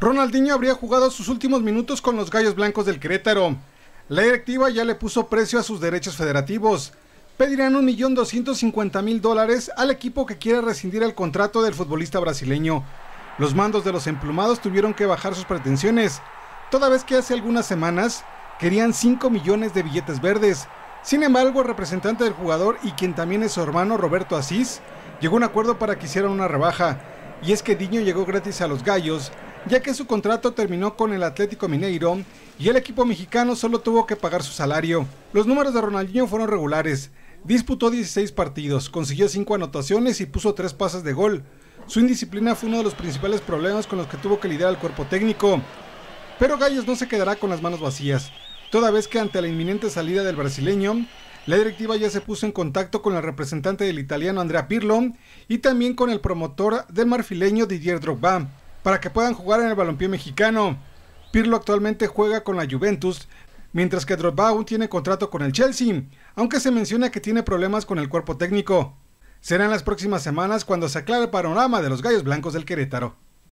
Ronaldinho habría jugado sus últimos minutos con los Gallos Blancos del Querétaro. La directiva ya le puso precio a sus derechos federativos. Pedirán 1.250.000 dólares al equipo que quiera rescindir el contrato del futbolista brasileño. Los mandos de los emplumados tuvieron que bajar sus pretensiones, toda vez que hace algunas semanas querían 5 millones de billetes verdes. Sin embargo, el representante del jugador y quien también es su hermano Roberto Asís, llegó a un acuerdo para que hicieran una rebaja, y es que Diño llegó gratis a los Gallos ya que su contrato terminó con el Atlético Mineiro y el equipo mexicano solo tuvo que pagar su salario. Los números de Ronaldinho fueron regulares. Disputó 16 partidos, consiguió 5 anotaciones y puso 3 pases de gol. Su indisciplina fue uno de los principales problemas con los que tuvo que lidiar el cuerpo técnico. Pero Gallos no se quedará con las manos vacías, toda vez que ante la inminente salida del brasileño, la directiva ya se puso en contacto con la representante del italiano Andrea Pirlo y también con el promotor del marfileño Didier Drogba para que puedan jugar en el balompié mexicano. Pirlo actualmente juega con la Juventus, mientras que Drogba aún tiene contrato con el Chelsea, aunque se menciona que tiene problemas con el cuerpo técnico. Serán las próximas semanas cuando se aclare el panorama de los gallos blancos del Querétaro.